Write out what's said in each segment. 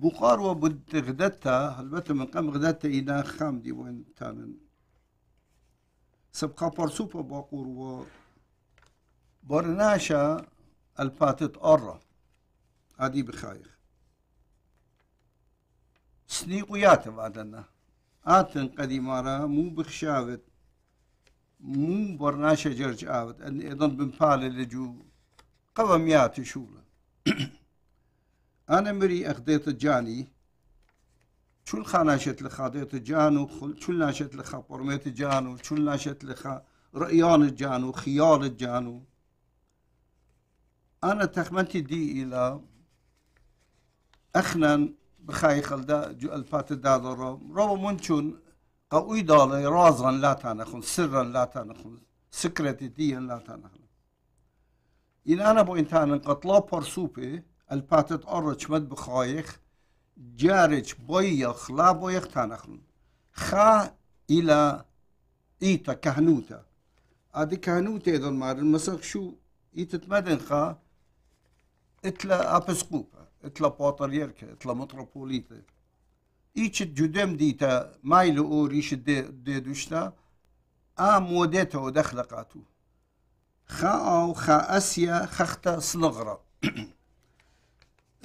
بخار وبد غدتها البته من قام غدتا إلى خام دي وين تانن سبقا برسوبا باقور و برناشا را عدی بخایخ بخايخ سنيقيات بعدنا آتن قدیمارا مو بخشاوت مو برناشا جرج آوت أن أيضا بنبال لجو قوامیات شولا أنا مري أخذت جاني شو الخناشت لخا ديت جانو شو الناشت لخا برميت جانو شو الناشت لخا رأيان جانو خيال جانو أنا تخمنتي دي إلى أخنا بخاي خلدا جو الفات دادر رو منشون قوي دالة رازا لا تانخون سرا لا تانخون سكرتي دي لا تانخون إن أنا بو إنتان قطلا برسوبي الباتت أرج مد بخايخ جارج بويخ لا بويخ تانخن خا إلى إيتا كهنوتا أدي كهنوتا إذا مارن مسخ شو إيتتمدن خا إتلا أبسقوبة إتلا بوطريركة إتلا متروبوليتا إيش جدم ديتا مايلو أوريش دي, دي دوشتا آم وديتا ودخلقاتو خا أو خا أسيا خختا صلغرة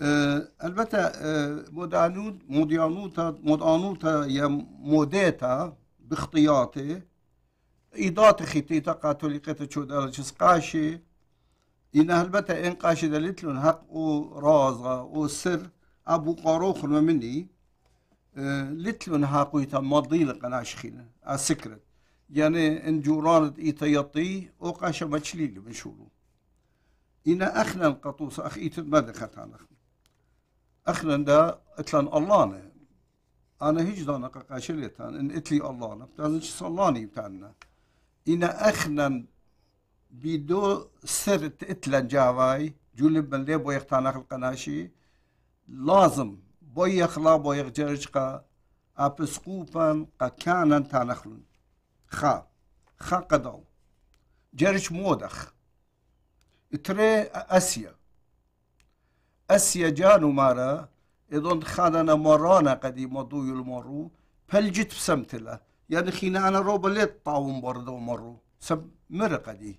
آه، البته آه، مدانود مدانوتا مدانوتا يا موديتا باختياطي ايدات خيتيتا قاتوليقيتا تشودالا قاشي إن هلبتا إن قاشي دلتلون حق أو رازا أو سر أبو قاروخ مني آه، لتلون هاقويتا مضي لقناشخين السكرت يعني إن جوران إيتا يطي أو قاشا مجليل بنشولو إن أخنا القطوس أخ إيتا ماذا خطانخ اخلندا اتلان الله انا هيج دانا قاشليت ان اتلي الله بتعني شو صلاني بتعنا ان اخنن بدو سرت اتلان جاواي جولي بن لي بويخ تانا القناشي لازم بويخ لا بويخ جرجقا ابسكوبا قكانا تانا خلون خا خا قدو جرج مودخ تري اسيا اسيجان مارا اذن خاننا مرانا قدي مضوي المرو فلجت بسمت له يعني خينا انا روب ليت طاوم برضو مرو سم مرقة دي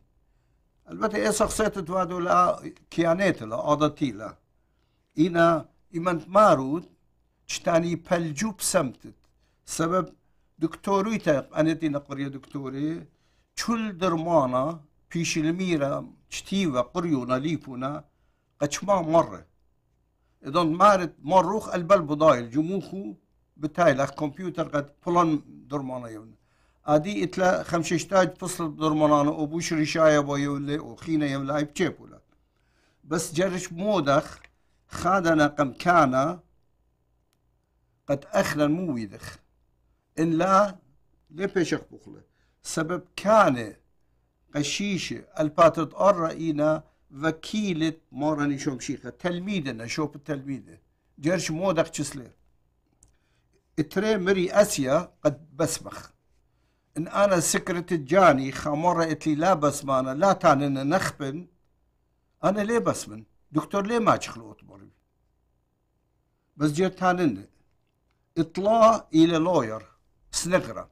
البته ايه شخصيت توادو لا كيانيت لا عادتي لا اينا ايمنت مارود تشتاني بلجو بسمتت سبب دكتوري تا انتي نقرية دكتوري تشل درمانا پیش الميرا تشتيوة قريونا ليفونا قد ما مره إذن مارت مروخ البلب ضايل جموخو بتايلخ كمبيوتر قد بلان درمانا يون ادي اتلا خمشيشتاج فصل درمانانا وبوش رشايا بويولي وخينا يولا اي بتشيبولا بس جرش مودخ خادنا قم كان قد اخلا مويدخ ان لا لبيشخ بخله سبب كان قشيشة الباتت أرى إينا وکیلت موراني شوم شیخه تلمیده نشوب تلمیده جرش مودق چسله اتري مري اسيا قد بسمخ ان انا سكرت جاني خمرة اتلي لا بسمانه لا تانن نخبن انا ليه بسمن دكتور ليه ما تشخلو اطبري بس جير تانن اطلاع الى لوير سنغره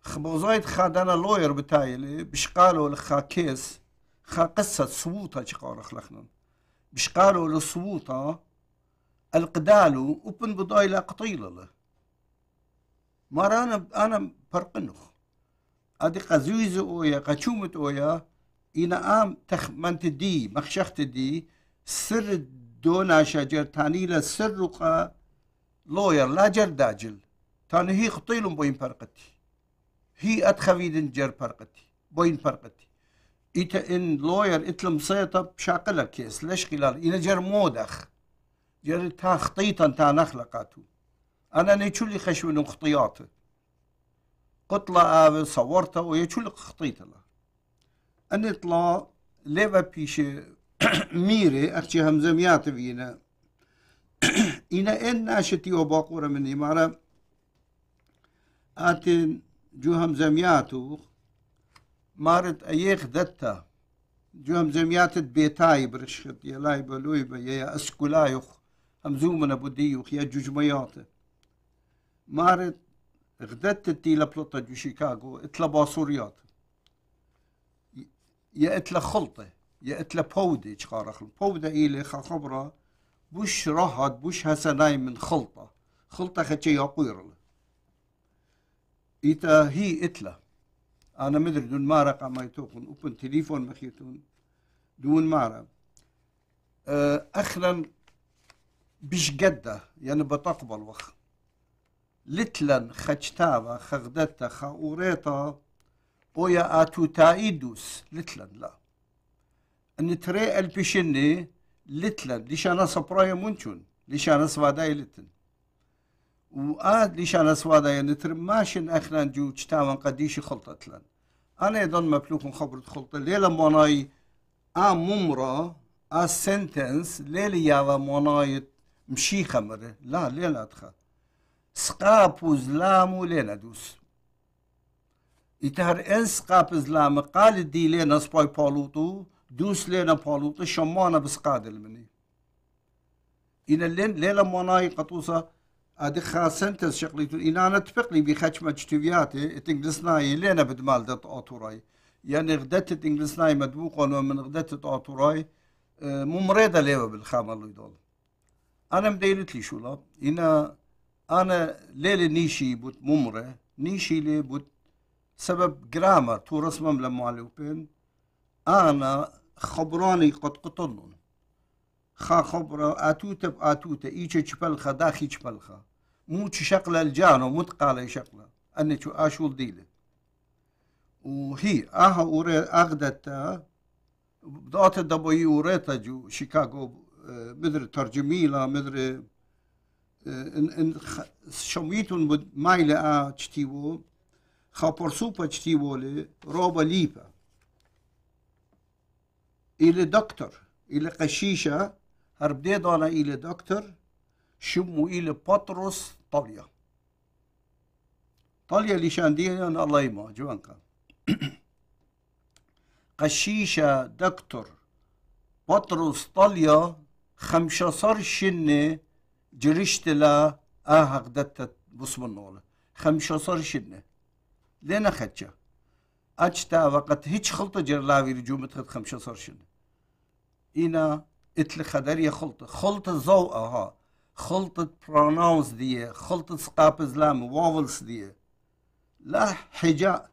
خبوزايد خادنا لوير بتايلي بشقالو لخا كيس قصة صوتا شقار خلقنا مش قالوا لصوتا القدالو وبن بضاي لا قطيلة له ما رانا أنا برقنخ أدي قزويز أويا قشومة أويا إنا آم تخ من تدي مخشخ تدي سر دونا شجر تاني لسر قا لوير لا جر داجل تاني هي قطيلم بوين برقتي هي أتخفيدن جر برقتي بوين برقتي إيتا إن لوير إتلم سيطة بشاقلة كيس ليش خلال إنا جر مودخ جر تا خطيطا تا نخلقاتو أنا نيشو لي خشو نو خطياته قطلة آوي صورته ويشولي خطيطة له أنا طلع ليفا بيش ميري أختي همزة مياتي فينا إنا إن ناشتي وباقورة من إمارة آتن جو همزة مياتو مارد ايخ دتا جو زميات بيتاي برشخت يا لاي بلويبا يا اسكولايخ همزومنا بوديوخ يا جوجمياته مارد غدت تي لبلطة جو شيكاغو اتلا باصوريات يا اتلا خلطة يا اتلا بودي تشقارخ بودة إلي خبرة بوش رهد بوش هسناي من خلطة خلطة خدشي يقويرل إتا هي اتلا انا مدر دون مارا قام يتوقن اوبن تليفون مخيتون دون مارا آه، اخلا بش قده يعني بتقبل وخ لتلا خجتابة خغدتا خاوريتا ويا اتو تايدوس لتلا لا ان تري البشني لتلا ليش انا صبرايا منشون ليش انا صفاداي لتن آن سواده اسوادا يعني نتر ماشین اخنان جو تشتاون قديش خلطه تلن انا ایدان مبلوكن خبرة خلطة لیل موناي ا ممرا ا سنتنس ليلة يالا موناي مشی خمره لا لیل ادخا سقاب وزلام ليلة دوس يتهر این سقاب زلام قال دی لينا سباي پالوتو دوس لينا پالوتو شما بسقاد المني إن الليل ليلة موناي قطوسة ادي خاصن تشقليت انا نتفق لي بخاتمه جتوياتي تنجلسناي لينا بدمال دت اوتوراي يعني غدت تنجلسناي مدبوقه من غدت اوتوراي مو مريضه ليه بالخام الله يدول انا مدينت لي شولا لا انا انا ليلة نيشي بوت ممرة نيشي لي بوت سبب جرامر تو رسمم لما على انا خبراني قد قطلن خا خبر أتوت بأتوت إيش تشبلخة داخي تشبلخة مو شقلة الجانو متقالة شقلة أن شو أشول ديلة وهي أها أوري أغدتا بدأت دبوي أوريتا جو شيكاغو اه، مدر ترجميلا مدر اه، ان ان شميتون مايلة تشتيبو خابرسوبا تشتيبو لي روبا ليبا إلى دكتور إلى قشيشة rbdedana ili doktor, shumë ili Patros, طليا طليا li shandina në الله يما gjëvan ka. قشيشة دكتور بطرس طليا خمسة صار شنة جريشت لا آه قدت بسم الله خمسة صار شنة لين خدشة أجتا وقت هيج خلطة جرلاوي خد خمسة صار شنة إنا اتل خدرية خلطة خلطة زو ها خلطة بروناونس دي خلطة سقابز لام ووفلز دي لا حجاء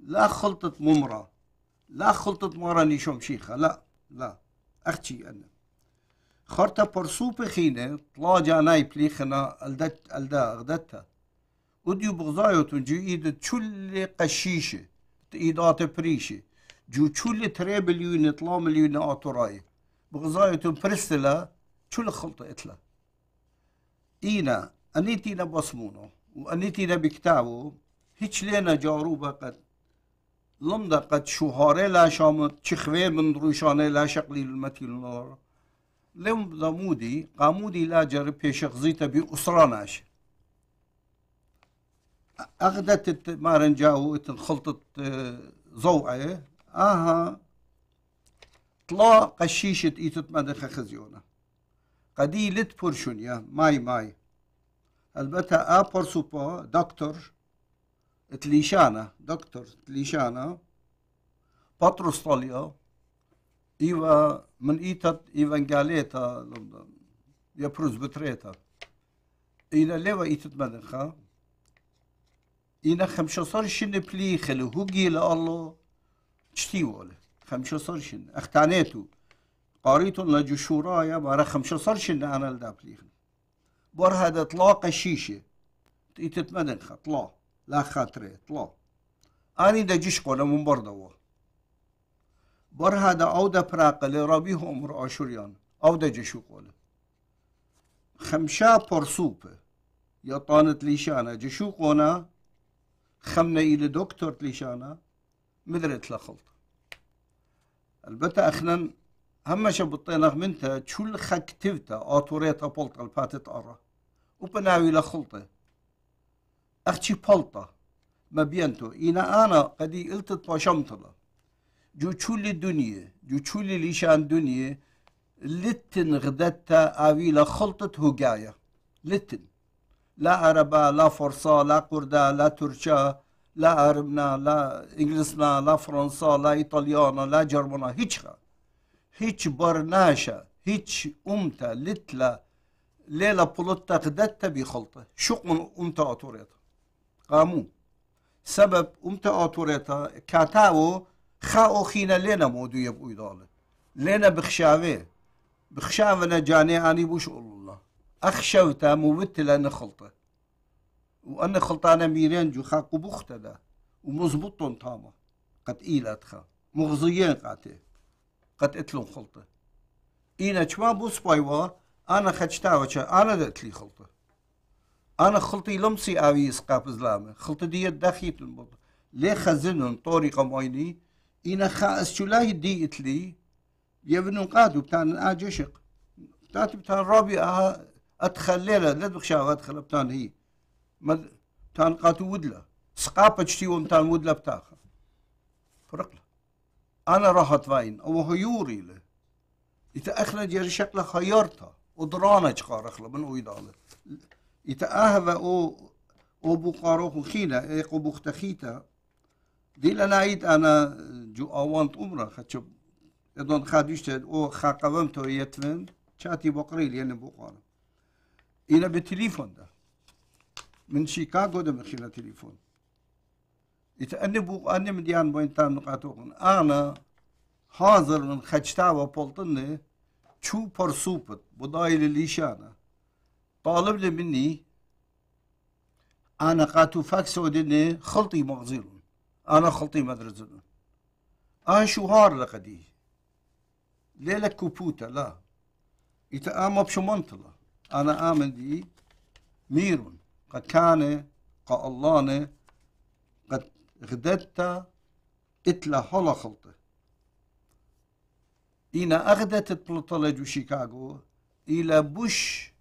لا خلطة ممرة لا خلطة مرة نيشوم شيخة لا لا أختي أنا خرطة برسو بخينة طلا جاناي بليخنا ألدت ألدا أغدتها وديو بغزايو تنجو إيد تشل قشيشة إيدات بريشة جو تشل تري بليون طلا مليون أطراي بغزاية برستلا شو اللي إتلا إينا أنيتينا بصمونه وأنيتينا بكتابه هيتش لينا جاروبا قد لمدا قد شهاري لا شامت شخوي من دروشاني لا شقلي المتيل نور لم ضمودي قامودي لا جرب شخزيتا بأسراناش أخذت مارنجاو خلطة آه، زوعي آها طلا قشيشة ايتت مدخة خزيونة قديلت برشونيا ماي ماي البته ا برسوبا دكتور تليشانا دكتور تليشانا بطرس طاليا ايوا من ايتت ايفانجاليتا لندن يا بروز بتريتا الى ليوا ايتت مدخة اینا خمشه سال شن پلی خلی هوگی لالو چتی واله خمشة صرشن اختانيتو قاريتون لجشورايا بارا خمشة صرشن أنا لدابليخن بور هذا طلاق الشيشة تتمنخ طلاق لا خاطرة طلاق أني دا جشقو لمن بردوا بر هاد أو دا براقل رابيه امر آشوريان أو دا جشقونا خمشة برسوب يا طانت ليشانا جشقونا خمنا إلى دكتور ليشانا مدرت لخلطه البته اخنن همه شبطينا منتا تشول خكتفتا اتوريتا الفاتت الباتت ارا وبناوي لخلطة اختي بولتا ما بينتو انا انا قدي التت تلا جو چول دنیه جو چول ليشان دنیه لتن غدتا اوي خلطت هجايا لتن لا عربا لا فرسا لا قردا لا ترشا la Arabna, la Inglisna, la Fransa, la İtalyana, la Cermana, hiç ha. Hiç barnaşa, hiç umta, litla, lela pulutta gıdette bi halta. Şukun umta atoreta. Kamu. Sebep umta o, katavu, ha okhine lena modu yap uydalı. Lena bıxşave. Bıxşavene cani ani buş Allah. Akşavta mubittile ne halta. وانا خلطانه ميران جو خا قبوخت دا ومزبطون تاما قد ايلا تخا مغزيين قاتي قد اتلون خلطة إينا چما بوس بايوا أنا خجتا وشا أنا دا اتلي خلطة أنا خلطي لمسي آوي اسقاب زلامة خلطة دي دخيتن بطا لي خزنن طوري قمويني إينا خا اسجولاي دي اتلي يبنون قادو بتان آجشق بتاعت بتان رابي أها أتخليلة لا تبخشاها أتخلى بتان هي مد... تان قاتو ودلا سقابة بتشتي تان ودلا بتاخا فرق له أنا راح أتفاين أو هيوري له يتأخرج يري شكله خيارته ودرانا جقار أخلا من أويد ويدالة يتأهب أو أو بقاروخ وخينا إيقو بختخيتا دي لنعيد أنا جو أوانت أمرا خاتشب إدون خادوشتا أو خاقوامتو يتفن شاتي بقريل يعني بقارا إنا بتليفون ده من شيكاغو دم خلال تليفون يتأنبو أنا من ديان بوين تام نقاتوغن أنا حاضر من خجتا وبولتن شو برسوبت بدايل الليشانا طالب لي مني أنا قاتو فاكس وديني خلطي مغزيلون أنا خلطي مدرزلون أنا شو هار لقدي ليلة كوبوتا لا إتا آما بشو منطلة أنا آمن دي ميرون قد كان الله قد غدتا اتلا هلا خلطه إنا اغدت بلطلج شيكاغو إلى بوش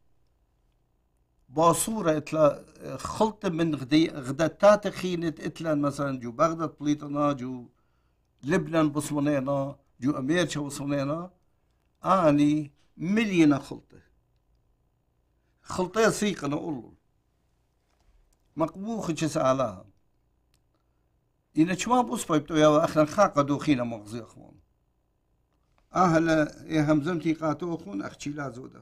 باصورة إتلا خلطة من غدي غدتات خينة إتلا مثلا جو بغداد بليطنا جو لبنان بصونينا جو أمريكا بصونينا آني ملينا خلطة خلطة سيقنا أقول مقبوخش سالا إن شواب أصبح بتويا وأخلا خاقة دوخينا مغزي أخوان أهلا يا همزمتي قاتو أخون أخشي لا زودا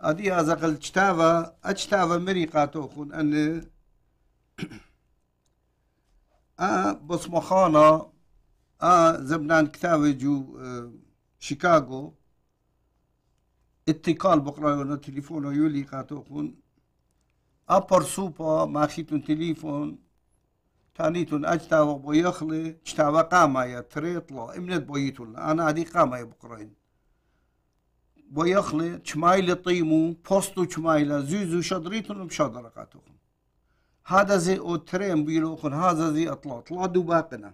أدي أزقل تشتاوا أشتاوا مري قاتو أخون أن أه بس مخانا أ زبنان كتاوي جو أه شيكاغو اتقال بقرايونا تليفونا يولي قاتو أخون ما maxitun تليفون تانيتون أجتا وبيخلي اجتا وقاما يا تريطلا امنت بويتون أنا هدي قاما يا بقرين بويخلي تشمايل طيمو بوستو تشمايلا زوزو شدريتون بشدرقاتهم هذا زي او تريم بيلوخن هذا زي اطلع طلع دو باقنا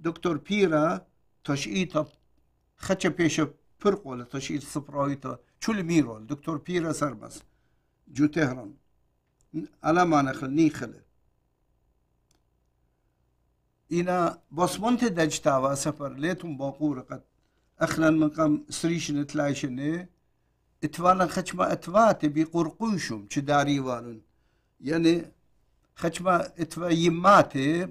دكتور بيرا تشئيتا خدش بيش برقو تشئيت سبرايتا شو ميرول دكتور بيرا سرمس جو تهران على ما نخل نیخل اینا باسمانت دجتاوا سفر لیتون باقور قد اخلا مقام سريشن تلاشن اتوانا خشما اتواتي قرقوشم چه داري وانن يعني خشما اتوا يماتي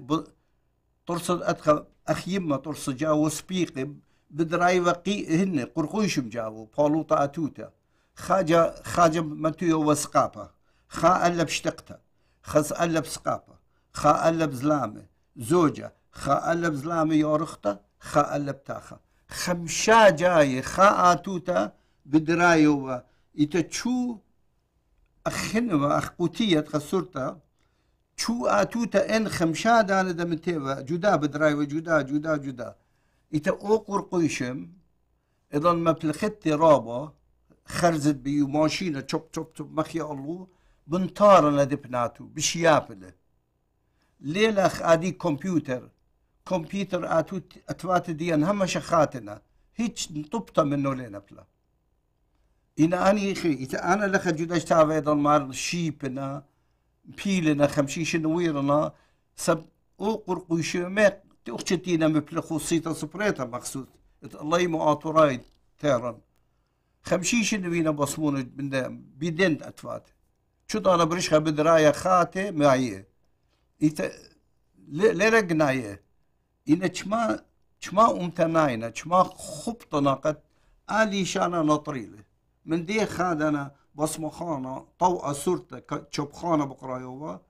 ترصد اتخا اخ يما ترصد جاو سبيقي بدراي وقي هن قرقوشم جاو بالوطا اتوتا خاجة خاجة متيو وسقابة خا ألا بشتقتا خص خا ألا بزلامة زوجة ألا بزلامة خا ألا بتاخا خمشا جاي خا آتوتا بدرايو شو أخنوا أخوتية تخسرتا شو آتوتا إن خمشا دانا دمتيبا جدا بدرايو جدا جدا جدا إتا أوقر قيشم إذا ما بلخت رابا خرزت بيو ماشينا تشوب تشوب تشوب مخي الله بنتارنا دبناتو بشيابله ليلة ادي كمبيوتر كمبيوتر اتو اتوات ديان هم شخاتنا هيك نطبطة منه لنا بلا إنا أني إخي إذا أنا لخ جداش تعب أيضا مار شيبنا بيلنا خمشيش نويرنا سب أوقر قيشمات تأخشتينا مبل خصيتا سبريتا مقصود الله يمو آتوراي تيران خمشيش نوينا بصمون بدين اتوات طالع بريش بريشخه بدرايه خاتي معي إيت... لرقنايه إن شما شما امتناينا شما خبطنا قد آلي شانا نطريله من دي خادنا بصمخانا طوء سورتا چبخانا بقرايوبا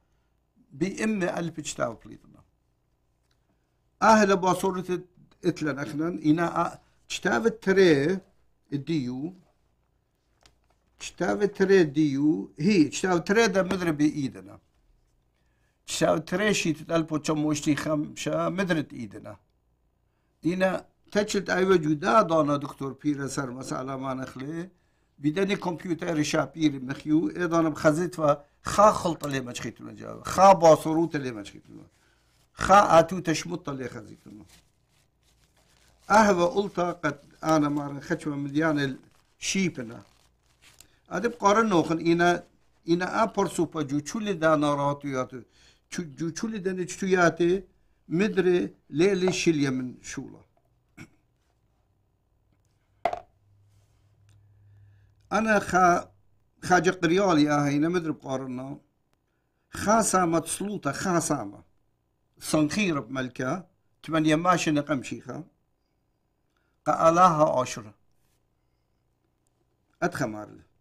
بإم ألف اجتاو بليتنا أهل بصورة اتلن أخنان إنا اجتاو التري الديو 43 diju, hi, 43 ده مضرب بإيدنا 39 خم 1905 مدرت إيدنا دينا جدا دانا دكتور بير سر مسألة ما نخلي بدني كمبيوتر شابير مخيو إيدانا و خا خلط لي مشخيت لنا خا باصروت لي مشخيت خا آتو تشمت قد Adib اینا noxun ina ina a porsupa juçuli da naratu جو Juçuli den چتو yatı midri لیلی şilye من شولا أنا خا خاجة قريالي هنا مدرب قارنا خاسامة تسلوطة خاسامة صنخير بملكة تمن ماشي نقم شيخة قالاها عشرة أدخمار له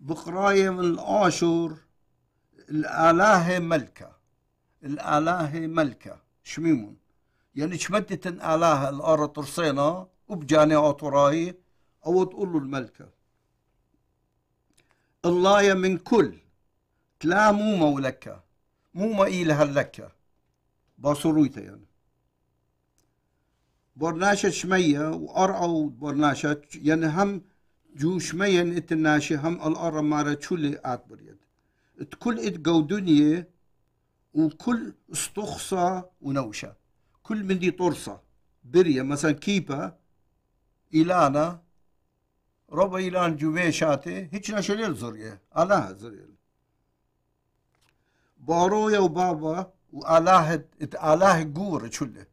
بقراية من الآشور الآلهة ملكة الآلهة ملكة شميمون يعني شمدت الآلهة الآرة ترسينا وبجاني أطراي أو تقول له الملكة الله من كل تلا مو مولكة مو ما إيلها لك باصرويته يعني برناشة شمية وأرعو برناشة يعني هم جوش مين اتناشي هم الارا مارا تشولي ات بريد تكل ات جو دنيا استخصا و نوشا. كل من دي طرصا بريا مثلا كيبا إلانا ربا إلان جوبي شاتي هيك ناشليل زرية ألاها زرية بارويا و وألاها ات ألاها جور تشولي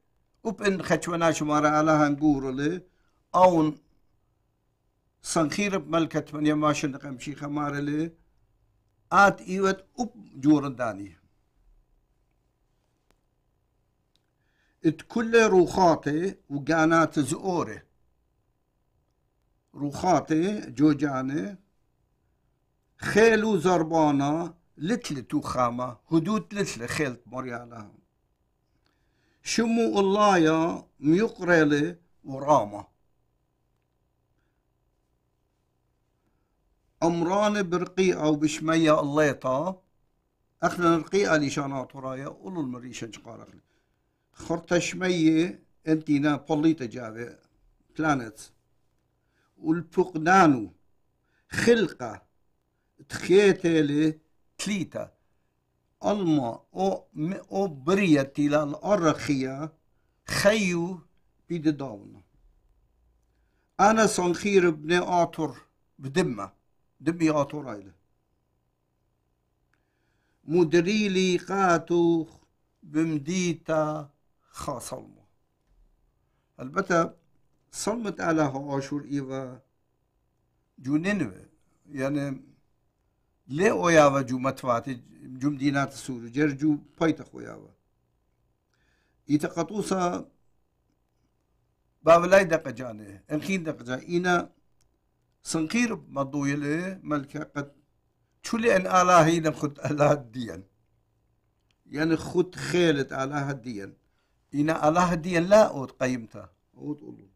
وبن خشوناش مارا ألاها جور لي أون سنخير بملكة من يماشن قمشي خمار لي آت إيوت أب جورن داني ات كل روخاتي وقانات زؤوري روخاتي جوجاني خيلو زربانا لتلتو خامة هدود لتل خيلت مريالا شمو الله يا ميقرلي وراما عمران برقيقة وبشمية الليطة أخنا رقيقة لشان عطرايا قولوا المريشة جقارة خرطة شمية انتينا بوليتا جابة بلانت والفقدانو خلقة تخيتالي تليتا ألما أو أو بريتي للأرخية خيو بيد داونا أنا صنخير بني آطر بدمه دبيات رايلة مدري لي قاتو بمديتا خا صلمو البته صلمت على عاشور ايوا يعني جو يعني لي اوياوا جو متواتي جو مدينات السور جر جو بايتخ اوياوا إيتا قطوسا بابلاي دقجانه الخين دقجا اينا سنقير مضويلة ملكة قد تولي أن آلا هينا خد آلا هديا يعني خد خيلت آلا هديا إن آلا الدين لا أود قيمته أود أولو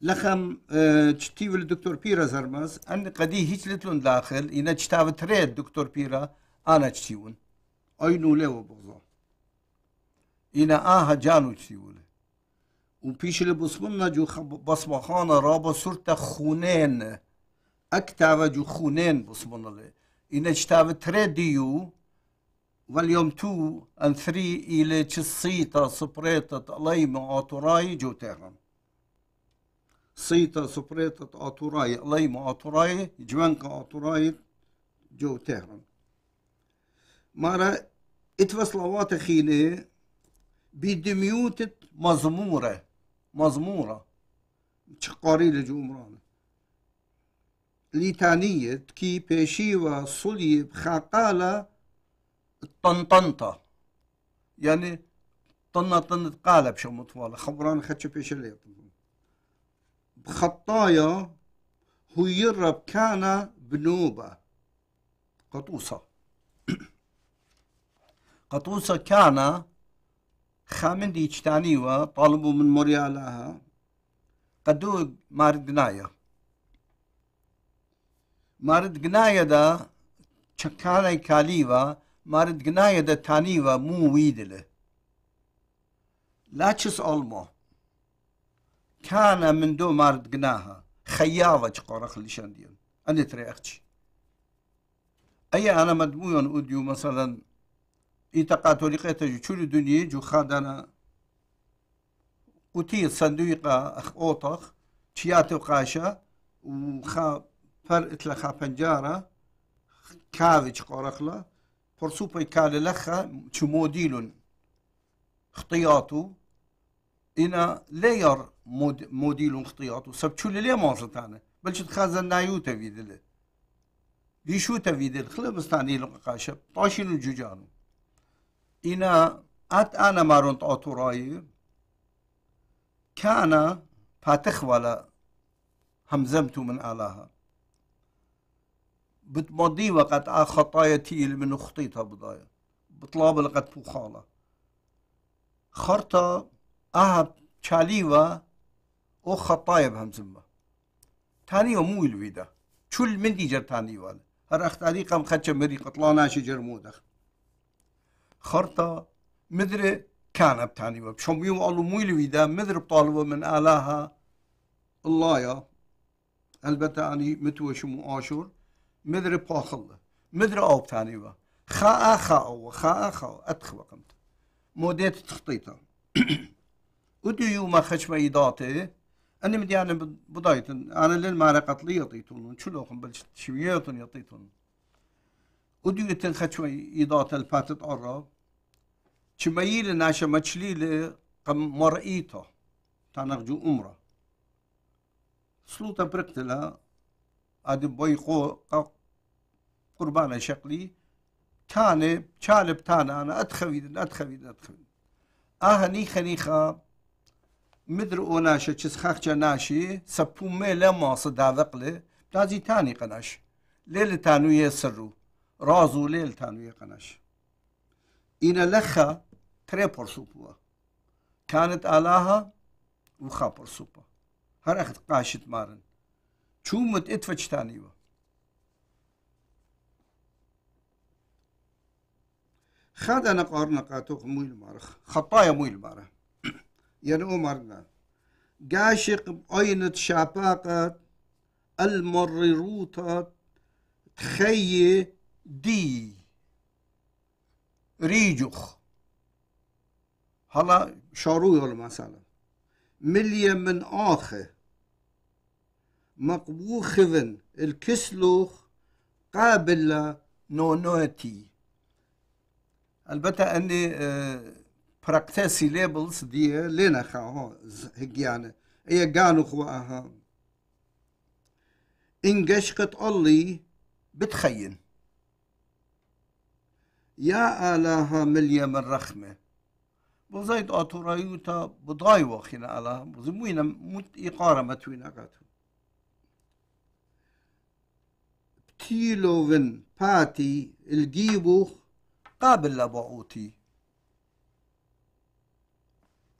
لخم اه، تشتيو الدكتور بيرا زرمز أن قدي لتون داخل إن تشتاو تريد دكتور بيرا أنا تشتيون أينو لو بغضا إن آها جانو تشتيون و وبیش اللی بصمنا جو بصمخانا رابا خونین اک تاوه جو خونین بصمنا لی تاوه تره دیو واليوم تو ان ثري إلى تشسيتا سبريتا تقليم آتورای جو تهران سیتا سبریتا آتورای قلیم آتوراي جوانك آتورای جو تهران مرة اتفصلوات خيني بدميوتة مزموره مزمورة چقاری لجو عمرانه لتانية كي بيشيوا صلي بخاقالة طنطنطة يعني طنة طنة قالة بشو مطفالة خبران خدش بيش اللي بخطايا هو يرب كان بنوبة قطوسة قطوسة كان اجتاني و طالبو من موريالاها قدو مارد قناية مارد قناية دا كالي و مارد قناية دا و مو ويدله لا تشس ألمو كان من دو مارد قناها خياوة لشان لشاندين أنا تري أختي أي أنا مدمويون أوديو مثلا إتقى طريقة كل دنيا جو خادنا قوتي صندوقة أخ أوطخ تياتو قاشا وخا فرقت لخا فنجارة كاذج قرخلة برسوبة كال لخا تموديل خطياتو إنا لير مود موديل خطياتو سب كل لي مانصتانا بلش تخازن نايو تفيدل بيشو تفيدل خلا مستاني لقاشا طاشين الجوجانو اینا ات انا مارونت آتورایی كان فاتخولا همزمتو من آلاها بتمضي وقت آ خطايا تيل من خطيتها بضايا بطلاب لقد بوخالة خرطة آها تشاليوا او خطايا بهمزمة تاني مو الويدا شو المندي جر تاني والا هر اختاري قم خدش مري قطلانا شجر مودخ خرطة مدري كان بتعني وبشم يوم قالوا مو ويدا مدري بطالبه من آلاها الله يا البته يعني متوش ومؤاشر مدري باخله مدري أو بتعني و خاء خاء وخاء خاء أدخل قمت موديت تخطيطه ودي يوم خشمة يداتي أنا مدي أنا بداية أنا ما رقت لي يطيتون شلوخن بلش شويتون يطيتون ودو يتنخشمة يداتي الفاتت قرب Çimeyiyle naşa maçliyle kam mar'ito. Tanakcu umra. Sluta priktela adi boyqo قربانة شقلي تاني شالب تانا أنا أتخويد أتخويد أتخويد آه نيخا نيخا مدر وناشا تشسخاخ ناشي سبو مي لما صداذق لي بتازي تاني قناش ليل تانو يسرو رازو ليل تانو يقناش إن لخا تري برسوبوا كانت آلاها وخا برسوبا هر أخذ قاشت مارن چومت اتفتشتانيوا خاد أنا قارنا قاتوخ مويل مارخ خطايا مويل مارخ يعني مارنا قاشق بأينة شعباقت المرروطة تخيي دي ريجوخ هلا شاروي ولا مثلا مليا من آخه مقبوخذن الكسلوخ قابل نونوتي البته اني براكتاسي ليبلز دي لنا خا هجيانه آه، يعني. اي قالوا خواها انقشقت الله بتخين يا الها مليا من رخمة بزيد آتورايوتا بضاي واخينا آلاها بزموينا مت إقارة متوينا قاتو بتيلوفن باتي الجيبوخ قابل لبعوتي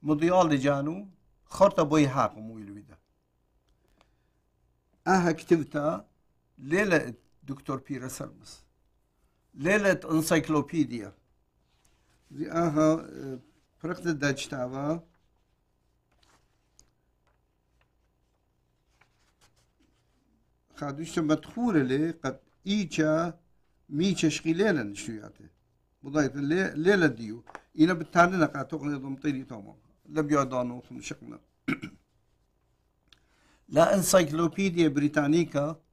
مضيال جانو خرطة بوي حاق مويلويدا أها كتبتا ليلة دكتور بيرا سرمس ليلة انسايكلوبيديا زي اها فرقت الداتش تاعها خادوش مدخولة لي قد ايجا ميجا ليلة نشوياتي بضايت ليلة ديو إنا بالتالي نقع تقني ضمطيني توما لم يعدانو خمشقنا لا انسايكلوبيديا بريتانيكا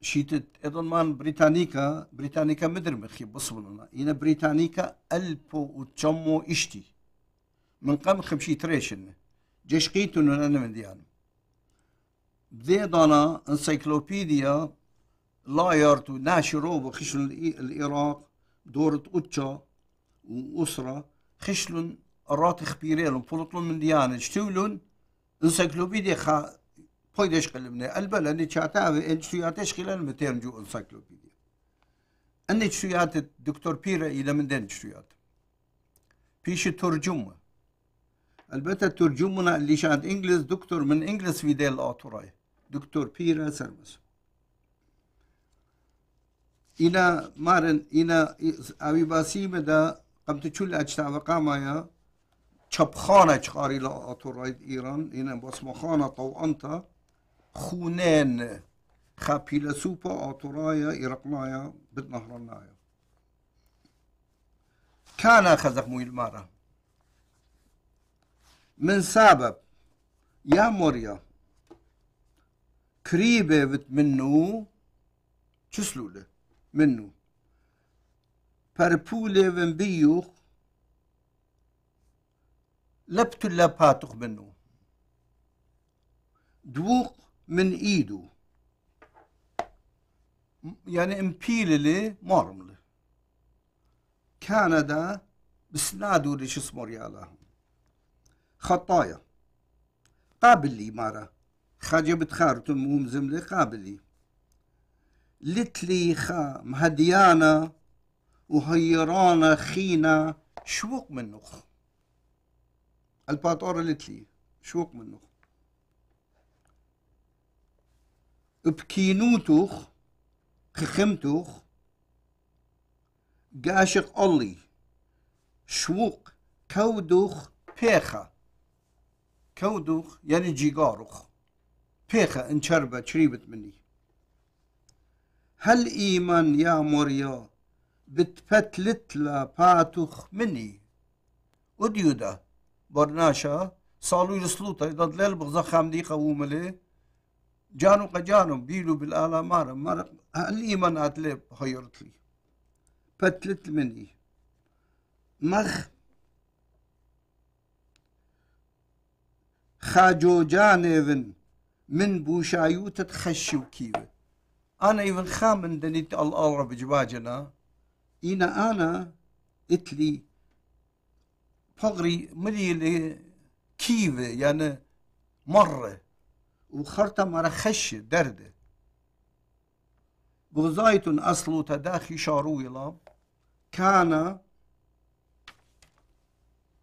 شيتت مان بريتانيكا بريتانيكا مخي بصبلنا إلى بريتانيكا ألبو وتشمو إشتي من قام خمشي تريشن جيش قيتو أنا من ديان بذي دانا انسيكلوبيديا لايرت وناشرو بخشن العراق دورت أتشا وأسرة خشلن رات خبيريلن فلطلن من ديان اشتولن انسيكلوبيديا خا خوي تشقل من قلبه لاني شاتاوي انت شويات تشقل المتيرن جو انسايكلوبيديا اني شويات الدكتور بيرا الى من دين شويات بيش ترجمه البته ترجمنا اللي شاد انجلس دكتور من انجلس في ديل اوتوراي دكتور بيرا سيرمس إلى مارن إلى أبي باسيم دا قمت تشول أجتا وقاما يا چپخانه چخاری لا آتوراید ایران اینه باسمخانه طوانتا خونان خابيلا سوبا أعطرايا إرقنايا بدنهرنايا كان خزق مويل المارة من سبب يا موريا كريبة بت منو تسلولة منو بربولة من بيوخ لبت لباتوخ منو دوخ من ايده يعني امبيللي مرملي كندا بسنادو ليش اسمه ريالهم خطايا قابل لي مرة خاجة بتخارتم مهم زملي قابل لي لتلي خا مهديانا وهيرانا خينا شوق من نخ الباطورة لتلي شوق من نخ بكينوتوخ خخمتوخ قاشق أولي شوق كودوخ بيخا كودوخ يعني جيجاروخ إن انشربة شريبت مني هل إيمان يا موريا بتفتلت لا باتوخ مني وديودا برناشا صالو يسلوطا إذا دلال بغزا خامدي قووملي جانو قجانو بيلو بالآلة مارا مارا هل إيمان أتلي بخيرت لي بتلت مني مخ خاجو إذن من بوشايوت تخشو كيف أنا إذن خامن دنيت الله بجواجنا إنا أنا إتلي فغري ملي كيف يعني مرة وخرطة رخش درد غزاية أصلو تداخي شارويلا كان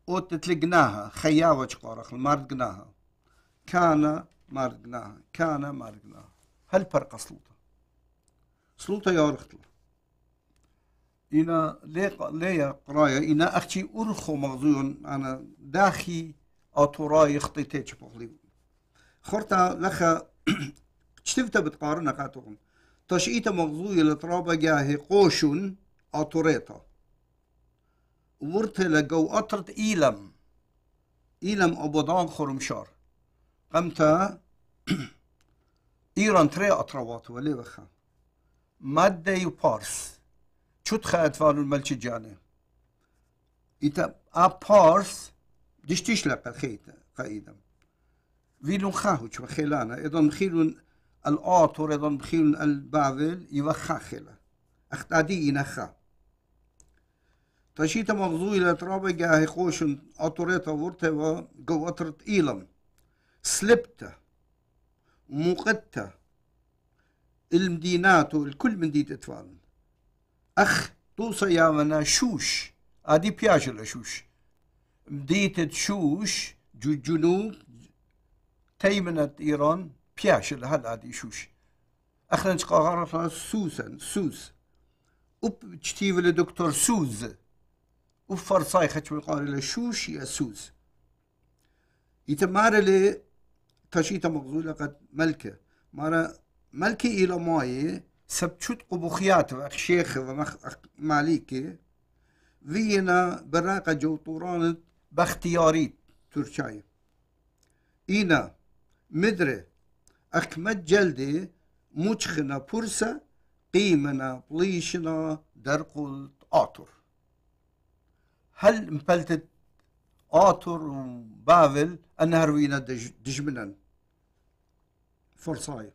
وتتلقناها خياوة قارخ مارقناها كان مارقناها كان مارقناها هل فرق سلوطة سلوطة يا رختل إنا لي لي قراية إنا أختي أرخو مغزون أنا داخي أتوراي خطيتي تشبغلي خورتا لخا تشتفتا بتقارن قاتهم تشئيتا مغزوية لطرابة جاه قوشون أطوريتا ورتلا جو اطرت إيلم إيلم أبودان خرمشار قمتا إيران تري أطروات ولي بخا مادة يو بارس چوت خا اتفال الملچ جانه ايتا اب بارس دشتش لقا خيتا قايدم ویلون وخیلانه ایدان بخیلون الآتور ایدان بخیلون الباول يوخا خيلا أختادي ينخا تشيت مغزو إلى ترابي جاهي خوشن أطريتا ورته و جو إيلم سلبتا موقتا المدينات الكل من دي تتفال أخ توصى يا منا شوش أدي بياجل شوش مديت شوش جو جنوب تيمنة إيران بياش لهل عدي شوش أخرج قاغرفة سوسن سوس أب تشتيف لدكتور سوز أب فرصاي خشب القاري لشوش يا سوز يتمار لي تشيت مغزولة قد ملكة مرة ملكة إلى ماي سبتشوت قبوخيات وأخشيخ وماليكي فينا براقة جوطورانت باختياري ترشاي إينا مدري أكمت جلدي مجخنا فرصة قيمنا بليشنا درقل آتور هل مبلتت آتور وبافل أنها روينا دجمنا فرصاية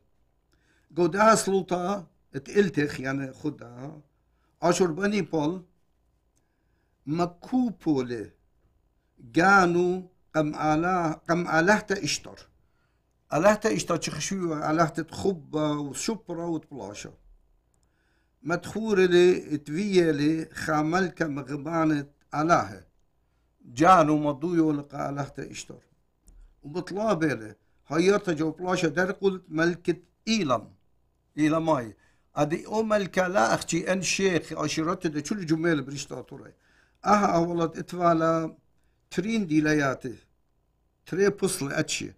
قودها سلطة اتقلتخ يعني خدها أشور بني بول مكوبولي جانو قم على قم آلهت اشتر الهتا اشتا dat الهتا تخب alerta het groepa, soepra, het plasje. مدخورلي خاملك مغبانة الهة جانو مضويو لقى علاه اشتر لي هيرت جو بلاشا در قلت ملكة إيلم إيلماي أدي أو ملكة لا أختي أن شيخ عشيرات دا شو الجمال بريشتاتوري أها أولاد إتفالا ترين دي لياتي تري بصل أتشي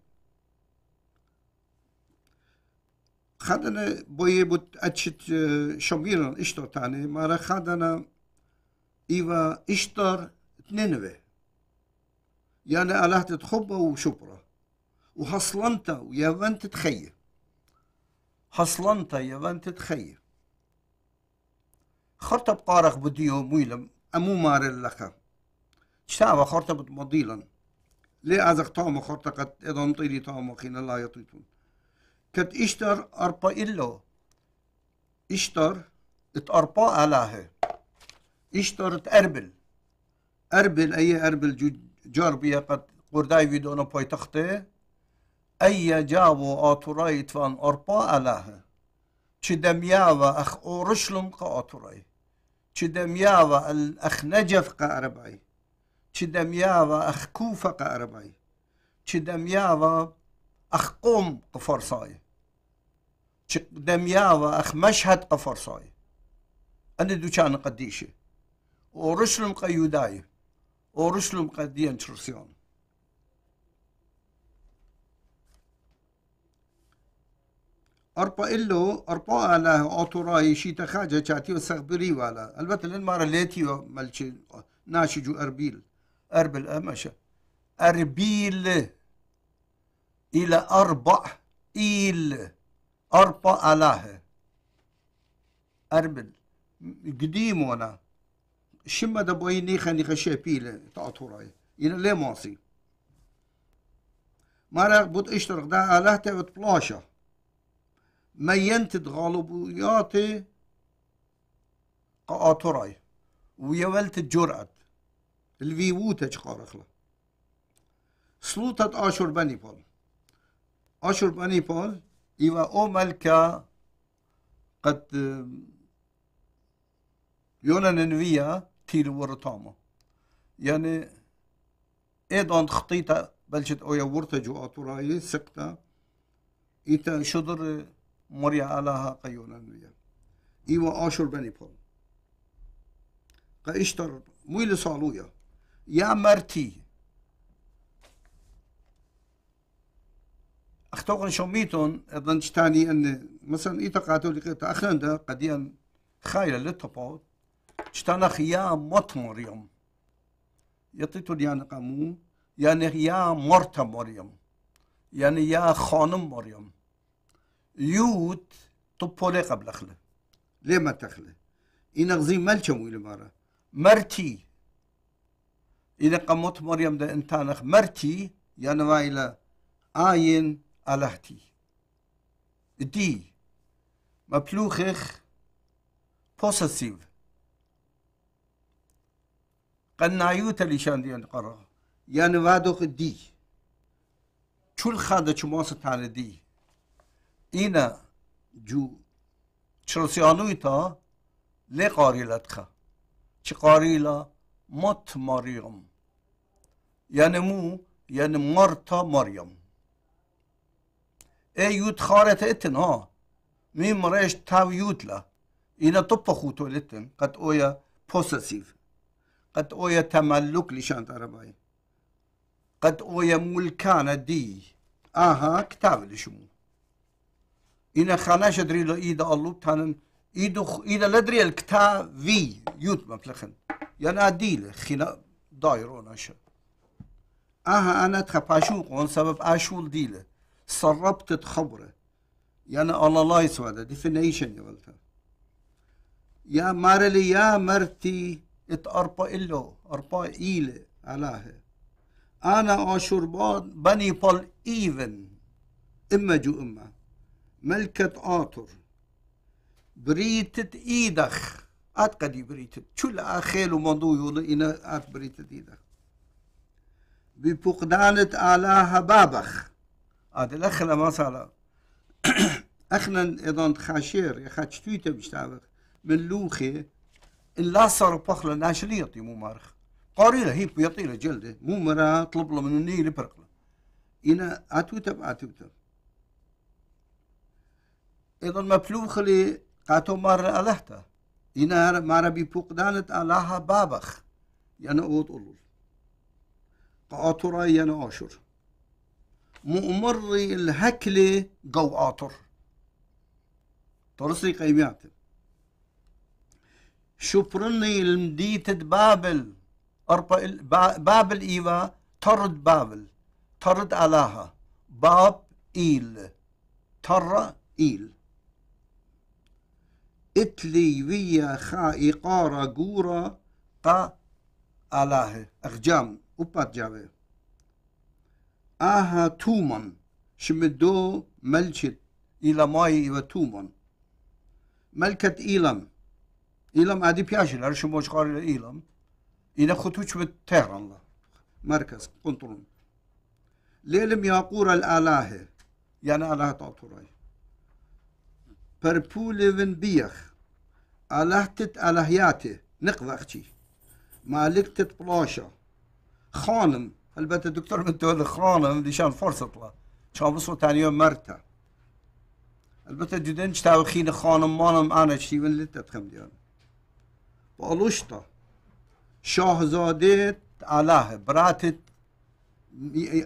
hadene boje bud اتشت şogilan iştor تاني mara hadana iva iştor Nineveh يعني الله تتخبه وشبرة وحصلنتا ويا بنت تخية حصلنتا يا بنت تخية خرطة بقارخ بديو ميلم أمو مار اللخا شتاوى خرطة بتمضيلا ليه ازق طعمه خرطة قد إذا نطيلي طعمه خين الله يطيتون كت اشتر إلو اشتر اتأربا علىها اشتر تقربل اربل اي اربل جاربية قد قرداي باي تخته اي جابو اتورايت فان اربا علىها تشدمياوا اخ اورشلم قاتوراي تشدمياوا الاخ نجف قا قاربعي تشدمياوا اخ كوفا قا كوفة قاربعي تشدمياوا أخقوم قفرصاي شق دمياوة أخ مشهد قفرصاي أنا دوشان قديشة ورسلم قيوداي ورسلم قديان ترسيون أربا إلو أربا على أوتوراي شي تخاجة تشاتي وسخبري ولا البته المرة ليتي مالشي ناشجو أربيل أربل أمشا أربيل إلى أربع إيل أربع ألاه أربل قديم وانا شما دبوي نيخا نيخا شابيل تعطوراي إلى لي ماصي مرة بوت اشترق دا ألاه تاوت بلاشا ما ينتد غالبياتي قاطوراي ويولت الجرأت الفيوتج قارخلا سلطة آشور بني بول أشرب أني بول إيوا أو ملكا قد يونا ننويا تيل ورطامة يعني ايضاً خطيطة بلشت أويا ورتجو أطوراي سكتة إيتا شدر مريا علىها قيونا ننويا إيوا أشر بني بول قا إشتر مويل صالويا يا مرتي achtochen schon miton et dann stani an مثلا ايتا قاتولي تا اخن دا قديا خايله للتبوت شتانا خيا مطمر يوم يطيتو ديانا قامو يعني يا مرتا مريم يعني يا خانم مريم يوت طبولي قبل أخله ليه ما تخله إن غزي ملشم ويل مرة مرتي إذا قمت مريم ده انتانخ مرتي يعني ما إلى آين الهتی دی mapluchich, possessiv. قنایوت اللی شان دی انقرا یعنی یعنی وادوخ دی چول خاده چو ماس دی اینا جو چرا تا لی قاریلت خا چه قاریلا مت مریم یعنی مو یعنی مارتا ماریم اي يوت خارت اتن ها مين مريش تاو يوت لا اينا طب خوتو لتن قد اويا possessive قد اويا تملك لشان ترباي قد اويا ملكان دي اها كتاب لشمو اينا خاناش ادري لو ايدا اللوب تانن ايدو خ... ايدا لدري الكتاب في يوت مبلخن يانا ديل خينا دايرون اشا اها انا تخا باشوق سبب اشول ديله سربت سربتت خبره یعنی آلالایز وده دیفینیشن یولتا یا مارلی یا مرتی ات ارپا الو اربا ايلي علاه انا اشربان بني بال ايفن اما جو اما ملكة آتر بريتت ايدخ ات قد بريتت شو الاخيل ومضو يولا انا ات بريتت ايدخ بفقدانة آلاها بابخ هذا الاخ ما صار اخنا إذا خاشير يا خاش تويتر تعرف من لوخي لا صار بخلا ناش ليطي مو مارخ قاري له هيب له جلده مو مرا طلب له من النيل برق له هنا اتويتر اتويتر إذا ما بلوخ لي قاتو مار الهتا هنا مارا بيبوق دانت الها بابخ يعني اوت قاطرة يعني اشر mu'umrri قو آطر طرسي kaybiyatim. شبرني المديتد بابل أربع بابل إيفا ترد بابل ترد علىها باب إيل ترى إيل إتلي ويا خا إقارة قورة قا ألاه أخجام أبات جابه aha tumën, shmedo melqit, ilamaj i ve tumën. Melket ilam, ilam adi pjashlar, shumë o qëkar ilam, إنا خطوش تهران الله مركز قنطرون ليلم ياقور الآلهة يعني آلهة تعطوراي بربولي ون بيخ آلهتت آلهياتي نقضى أختي مالكتت بلاشا خانم البته دکتر من تولد خرانم دیشان فرصت له چابوس و تنیا مرتا البته دیدن چه توخین خانم مانم انا چیون من خم دیان و الوشتا شاهزاده علاه براتت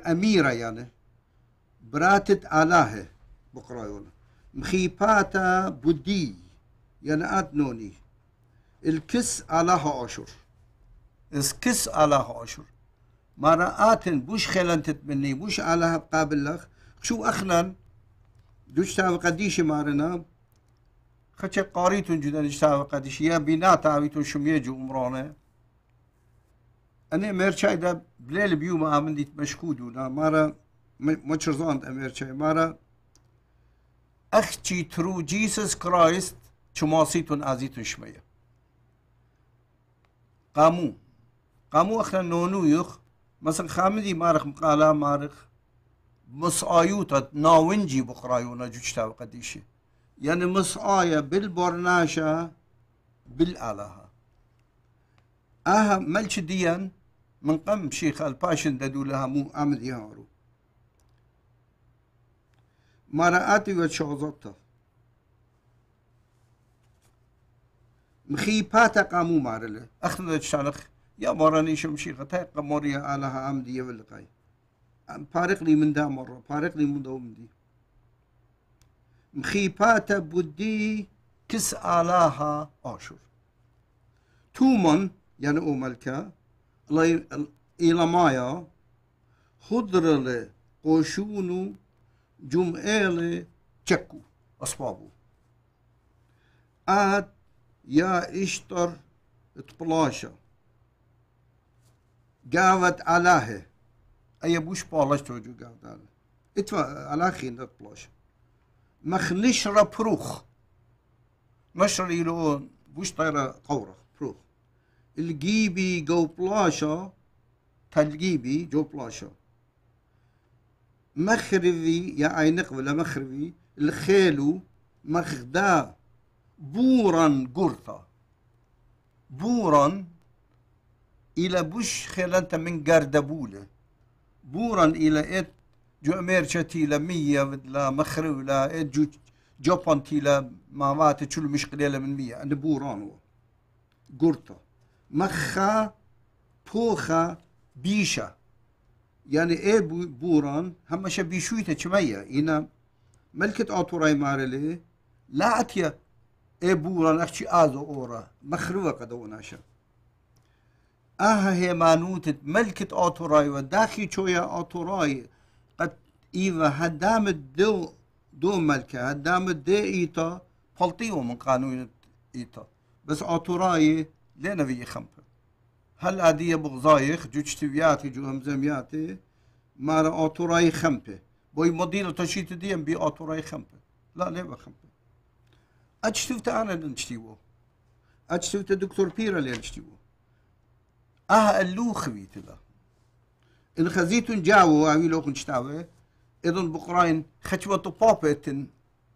اميره يعني براتت علاه بقرايون مخيباتا بودي يعني ادنوني الكس علاه عشر الكس علاه عشر مرات بوش خلان تتبني بوش على بقابل لخ شو اخنا دوش تاو قديش مارنا خشة قاريتون جدا دوش تاو قديش يا بنا تاويتون شم يجو أمرانه أنا مرشاي دا بليل بيوم آمن ديت مشكودو نا مارا ما تشرزان أمرشاي مارا أخشي ترو جيسس كرايست شماسيتون أزيتون شمية قامو قامو أخنا نونو يخ مثلا خامدی مارخ مقالا مارخ مس آیوتا ناونجی بخرایونا جوشتا وقدیشه يعني مس آیا بالبرناشا بالآلها أهم ملش ديان من قم شيخ الباشن دادو لها مو أمد يهارو ما رأتي وشعزتها مخي باتا قامو مارله أخنا دشتالخ يا مراني شمشي غتاي قموريا على عمدي يبلقاي بارقني من دا مرة بارقني من دوم دي مخيبات بودي كس آلاها آشور تومن يعني أومالكا مايا خضرل قوشونو جمعيل تشكو أصبابو آد يا إشتر تبلاشا gavet alahe. اي بوش buš توجو çocuğu gavet alahe. İtva خين indir polaş. Mahnişra pruh. نشر إلون بوش طيرة قورة بروخ الجيبي جو بلاشا تلجيبي جو بلاشا مخربي يا عينق ولا مخربي الخيلو مخدا بورا قرطة بورا إلى بوش خلانتا من قردبولة بورا إلى إت جو أميرشتي لمية لا مخرو لا إت جو جوبانتي لا ما مات مش قليلة من مية أنا بوران هو قرطة مخا بوخا بيشا يعني إيه بوران شا بيشويتا شمية إنا ملكة أطوراي مارلي لا أتيا إيه بوران أخشي آزو أورا مخروة قدوناشا اها هيمانوت ملكت اوتوراي وداخي شويا اوتوراي قد ايفا هدام الدو دو ملكة هدام الدي ايتا بلطيو من قانون ايتا بس اوتوراي لينا في خمبة هل ادية بغزايخ جوجتبياتي جو همزمياتي مارا اوتوراي خمبة بوي مدينة تشيت ديم بي اوتوراي خمبة لا ليه خمبة اتشتفت انا نشتيوه اتشتفت دكتور بيرا اللي اه اللوخوي تلا ان خزيتن جاو اوي لوخن شتاوي اذن بقراين خشوة بابتن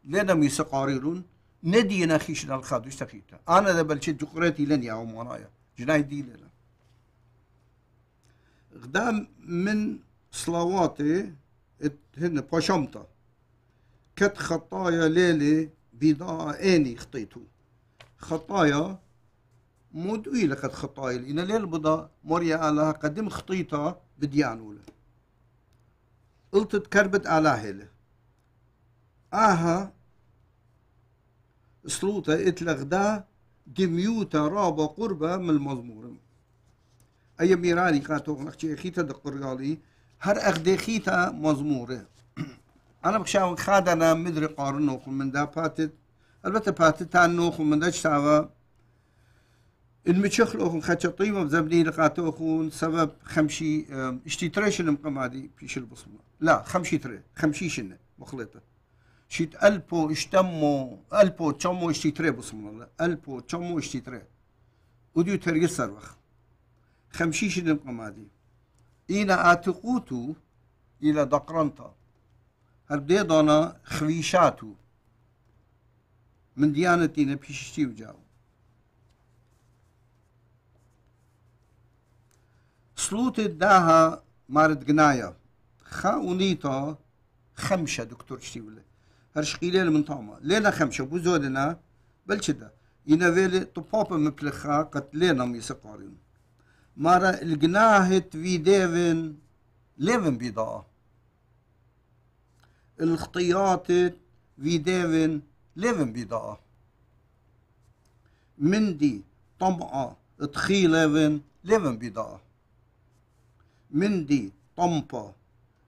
لنا ميسا قاريرون ندينا خيشنا الخادو استخيتا انا ذا بلشت جقريتي لن يا ومرايا جناي دي لنا غدام من صلواتي هن باشمطة كت خطايا ليلي بضاعة اني خطيتو خطايا مودوي لقد خطاي إن ليل بضا موريا الله قدم خطيطة بديانوله قلت كربت على هله آها سلوطة اتلغدا دميوتا رابا قربة من المزمور أي ميراني قاتو نخشي خيتا دقرقالي هر أخدي خيتا مزمورة أنا بخشاو خادنا مدري قارن نوخ من دا باتت البته باتت تان نوخ من دا شتاوا المشخلوخن خاتشطيم لقاته أخون سبب خمشي اشتي آه، تريشن في بيش البصمة لا خمشي تري خمشي شنة مخلطة شيت ألبو اشتمو ألبو تشمو اشتي تري بصمة الله ألبو تشمو اشتي تري وديو يسر سروخ خمشي شنة مقمادي إنا آتقوتو إلى دقرنطة هربدي دونا خويشاتو من ديانتي اشتي وجاو سلوت داها مارد جنايا خا ونيتا خمسة دكتور شتيولة قليل من طعمة لينا خمسة بوزودنا بل شدة إنا فيلي طبابة مبلخا قد لينا ميسقارين مارا الجناهت في ديفن ليفن بيضاء الخطيات في ديفن ليفن بيضاء مندي طمعة تخيل ليفن ليفن بيضاء مندي طمبا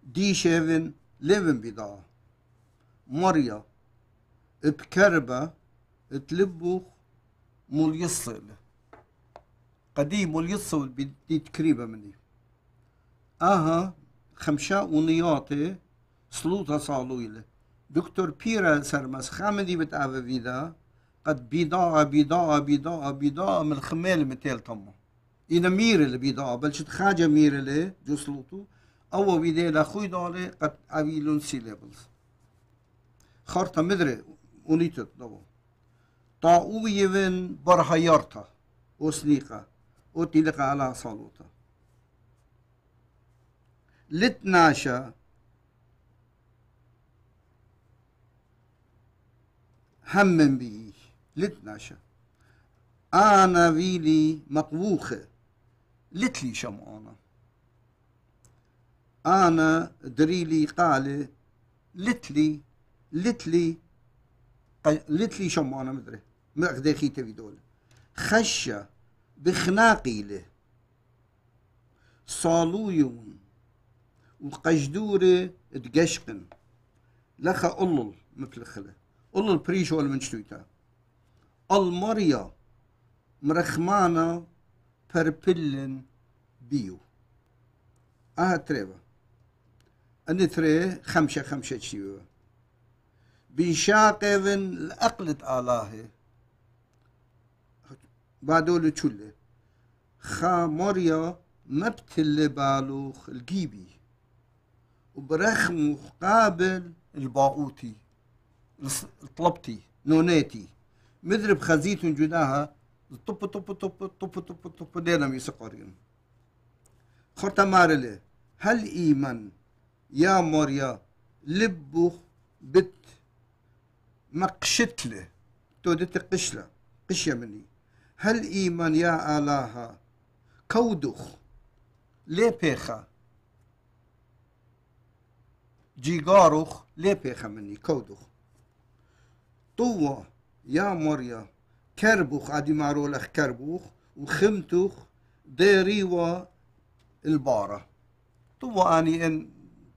دي شيفن ليفنبيدا مريا بكربة تلبوخ مول يصل قديم مول يصل بدي تكريبة مني اها خمشة ونياتي سلوطة صالويلة دكتور بيرا سرمس خامدي بتعب فيدا قد بيضاء بيضاء بيضاء بيضاء من الخمال متيل طمه اینا میره میرله بیدا بلشت خاجه میرله جسلوتو او ویده لخوی داله قد اویلون سی لیبلز خارتا مدره اونیتت دو تا او یوین برهیارتا اسنیقا او سنیقا او تیلقا علا تلقا لیت ناشا همم بیش لیت ناشا أنا ویلی مقووخه لتلي شمعونا أنا دريلي قالي لتلي لتلي لتلي شمعونا مدري ما قدي خيتي في دولة خشة بخناقي له صالويون وقجدورة تقشقن لخا قلل مثل خلا قلل بريش ولا من المريا مرخمانة Perpillen بيو اها تريبا اني تري خمشة خمشة تشيوه بيشاقفن الأقلت آلاهي بعدول تشله خاموريا مبتل بالوخ الجيبي وبرخم قابل الباقوتي الطلبتي نوناتي مدرب خزيت جناها توپ توپ توپ توپ توپ توپ دينا یس قرین خورت مارلي هل ايمان يا موريا لبوخ بت مقشتلي تو دت قشلا قشیا منی هل ايمان يا آلاها کودخ لپخا جیگارخ لپخا منی کودخ تو و یا موریا كربوخ عدي معرولخ كربوخ وخمتوخ و البارة طبو اني ان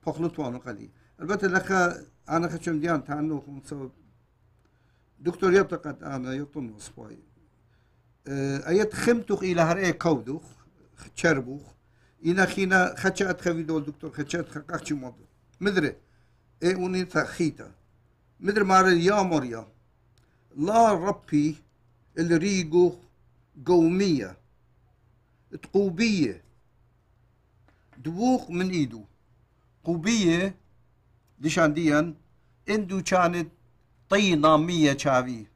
بخلطوانو قلي البته لخا انا خشم ديان تعنو خمسة دكتور يبتقد انا يطن وصفاي آه، ايت خمتوخ الى هر اي كودوخ كربوخ إنا خينا خشات خفي دول دكتور خشات خقاخشي موضوع مدري اي اوني تخيتا مدري مارد يا موريا لا ربي الريقو قومية تقوبية دبوخ من ايدو قوبية ديشان ديان اندو كانت طي نامية شافي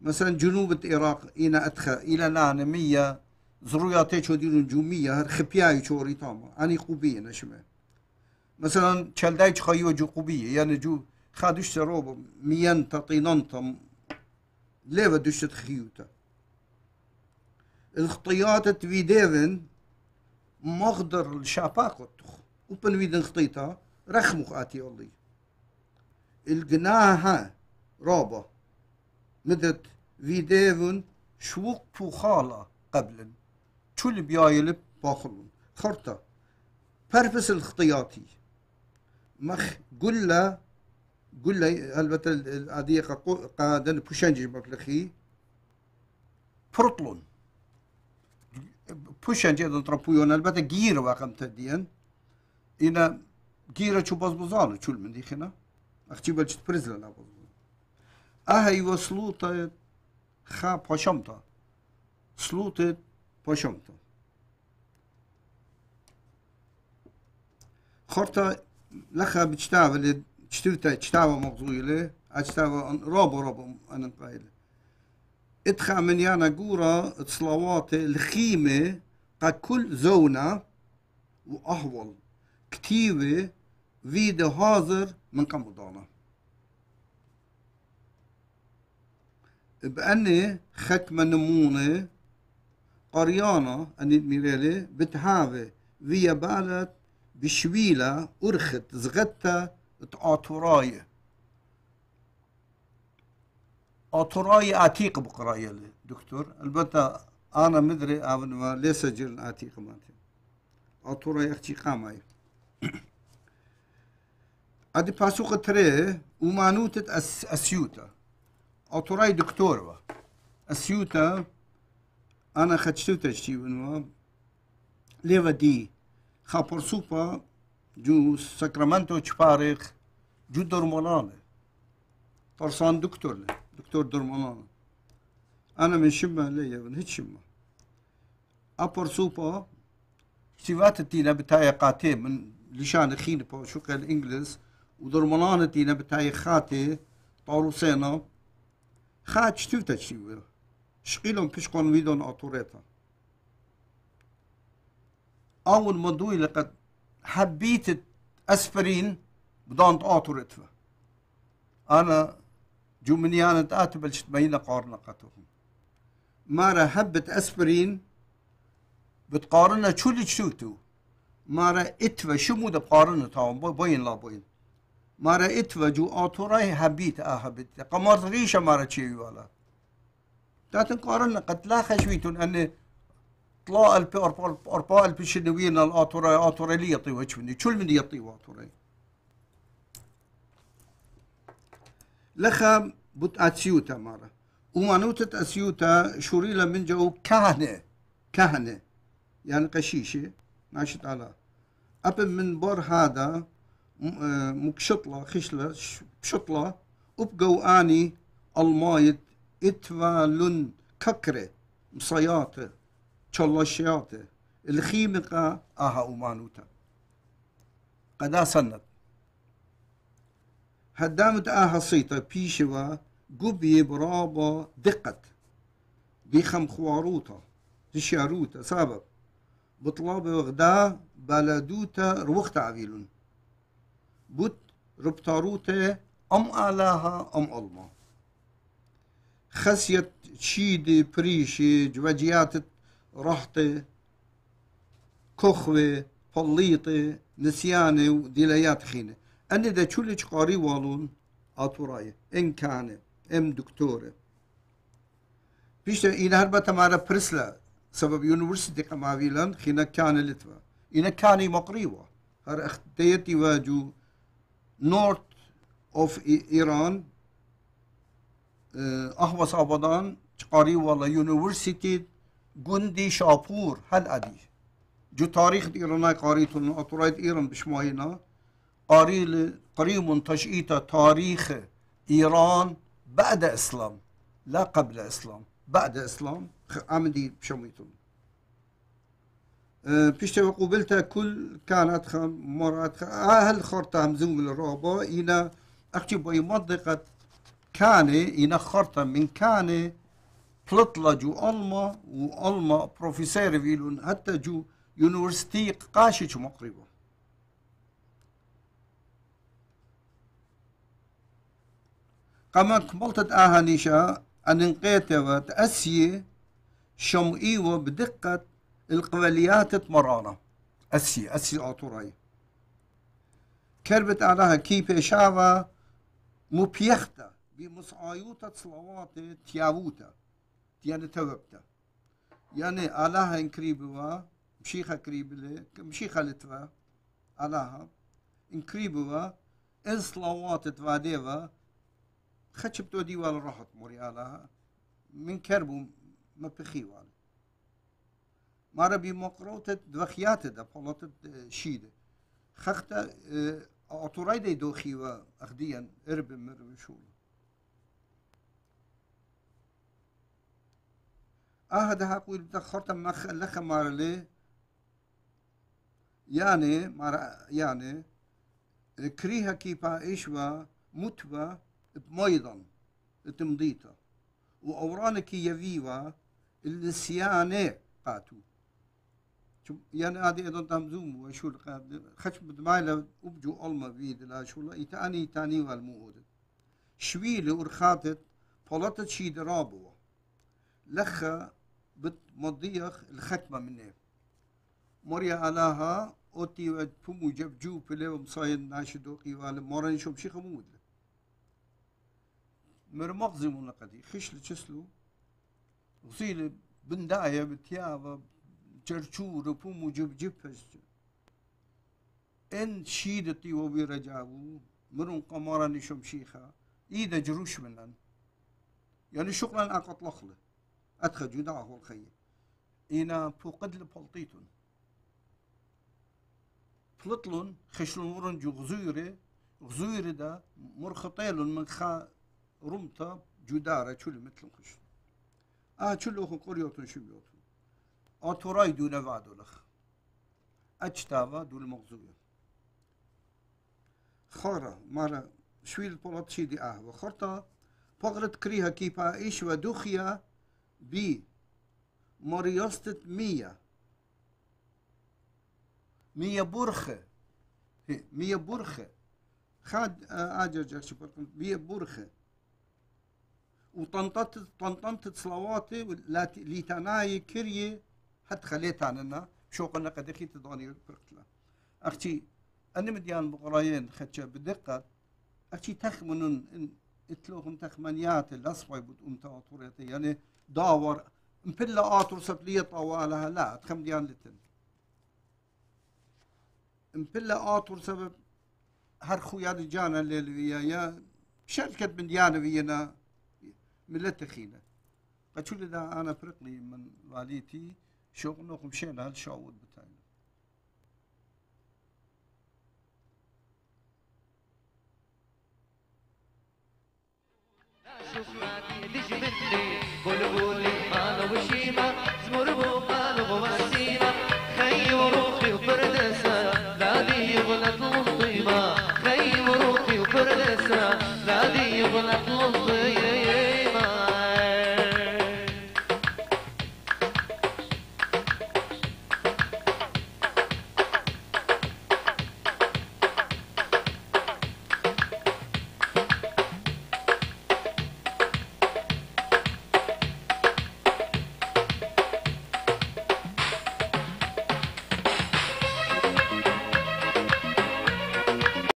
مثلا جنوب العراق اينا اتخا إلى الآن مية زروياتي شو دي نجومية خبياي شو ريتاما أني قوبية نشمة مثلا شلدايش خيو جو قوبية يعني جو خادش سروب ميان تطينانتم ليه بدوش de الخطيات تبي ديفن مخدر الشاباكو وبن ويدن خطيطة رخمو خاتي الله الجناها رابا مدت ديفن شوق خالة قبلا تول بيايلب باخلون خرطة برفس الخطياتي مخ قلة قل هل البته الادية قادا بوشنجي مبلخي فرطلون بوشنجي دون تربويون البته جيرة واقم تدين إن جيرة شو بزبزان شو من ديخنا أختي بلش برزلا لا بزبزان أها يوصلوا إيوه تا خا باشمتا سلوت باشمتا خورتا لخا بتشتعب شتوتا شتاوى مغزويلة اشتاوى روبو روبو انا قايلة اتخا من يانا قورا تصلوات الخيمة قا كل زونة واهول كتيبة فيدا هاذر من قمضانه بأني ختمة نمونة قريانة أني ميريلي بتهافي فيا بالت بشويلة أرخت زغتا آتوراي آتوراي عتيق بقراية لي دكتور البته أنا مدري أنا ليس جل عتيق مالتي آتوراي أختي قاماي أدي باسوق تري ومانوتة أس أسيوتا آتوراي دكتور با أسيوتا أنا خدشتو تشتي ليفا دي خابر سوبا جو ساكرامنتو چپارخ جو درمولانا طرسان دكتور لي. دكتور درمولانا أنا من شمه ليا من هيك شمه أبر سوبا سيفات تينا بتاعي قاتي من لشان خين بو قال انجلز ودرمولانا تينا بتاعي خاتي سينا خات توتا تشيوه شقيلون بيشقون ويدون أطوريتا أول مدوي لقد حبيت اسبرين بدون اوتر اتفا انا جومنيان تاتبل شتبين قارنا قطهم مارا حبت اسبرين شو اللي تشوتو مارا اتفا شو ده قارنة تاون بوين لا بوين مارا اتفا جو اوتوراي حبيت اه حبيت قمرت ريشة مارا تشيوي ولا تاتن قارنا قتلا لا خشويتون اني طلا البي أربا أربا البي شنوين الأطورة أطورة لي يطي وجهني كل من يطي وأطورة لخم بوت أتسيوتا مرة ومانوتة أسيوتا شوريلا من جو كهنة كهنة يعني قشيشة ناشط على أب من بور هذا آه، مكشطلة خشلة بشطلة أبقوا آني المايد إتفالن ككرة مصياطة الخیم قا آها اومانوتا قدا صنت هدامت آها پیش و قبي برابا دقت بيخم خواروتا تشاروتا سبب بطلاب وغدا بلدوتا روخت عبيلون بوت ربطاروتا أم آلاها أم علما خسيت شيدي بريشي جواجيات رحتي كخوي بليطة نسياني وديليات خينة أنا دا تشولج قاري والون آتوراي إن كان إم دكتورة بيشتا إن هربا تمارا برسلا سبب يونيفرسيتي قما فيلان خينا كان لتوا إن كان مقريوا هر اختيتي واجو نورت اوف ايران آه، اهوس ابدان قاري والله يونيفرسيتي جندي شاپور هل أدي جو تاريخ إيراناي قاريتون أطرايد إيران بشماينا قاري قريم تشئيت تاريخ إيران بعد إسلام لا قبل إسلام بعد إسلام عمدي بشميتون بيشتي اه، قبلتها كل كانت خم مرات خم هل خرطة همزوم الرابع إلى أختي بأي منطقة كان إلى خرطة من كان پڵتڵەج و ألما و بروفيسير فيلون حتى جو یونیورستی قاشی چ مقریبە قەمە کمەڵتت ئاهانیشە ئەنقێتەوە ئەسیێ شەمئیوە إيوة بدقة القبلياتت مرانا أسي أسي ئاتوڕایی كربت علىها كي بيشاوا مو بيختا بمسعايوتا صلواتا تياووتا يعني توبته يعني الله انكريبوا مشيخة كريبلة مشيخة لتوا الله انكريبوا إن صلوات تفاديوا خشبتو ديوال روحت موري الله من كربو ما بخيوال ما ربي مقروت دوخيات دا بولوت شيد خخت اه دي دوخيوا اخديا ارب مر شولو أهدها قويل تخرت مخ لخ مارلي يعني مار يعني كريها كيبا إيشوا متوا بميضا تمضيتا وأوران كي كيفيوا السيانة قاتو يعني هذه أيضا تمزوم وشو القاد خش بدمايلا أبجو ألما فيد لا شو الله إتاني إتاني والمؤود شويلة ورخاتت بلطت شيد درابوه لخة بتمضيخ الختمة منه مريا علىها أوتي وعد بومو جبجو بلي ومصايد ناشدو قيوال موراني شو بشي خمود مرمغزي قدي خش لتشسلو غسيل بنداية بتيابة جرشور بومو جب جب إن شيدتي وبي رجابو مرون قماراني شو بشيخا إيدا جروش منن يعني شغلا أقط أدخل جداه الخير إنا فقد لبلطيتون فلطلون خشلون ورنجو غزويري غزيرة دا مرخطيلون من خا رمتا جدارة شل مثل خشل آه شلوخ قريوتون آه شبيوتون أتراي دو نفادو لخ أجتاوا دون المغزوية خارة مالا شويل بولاتشي دي آهوة خرطة بغرت كريها كيبا إيش ودوخيا ب مريوستة مية مية بورخة مية بورخة خاد أجرجك شبركم مية بورخة وطنطنت طنطنت صلواتي اللي تناي كريه حتى عننا لنا شوقنا قد خيت داني برقتلا أختي أنا مديان بقرايين خدشة بدقة أختي تخمنون إن اتلوهم تخمنيات الأصفى بدون تواتريات يعني داور مبلا آتر وصلت لي طوالها لا تخم ديان لتن مبلا آتر سبب هر خويا الليل ويا يا شركة من ديانا فينا ملت خينا قد شو لذا أنا برقلي من واليتي شغل نقم شينا هالشعود بتاعي تسمع تهدج مني بلبلي انا وشي ما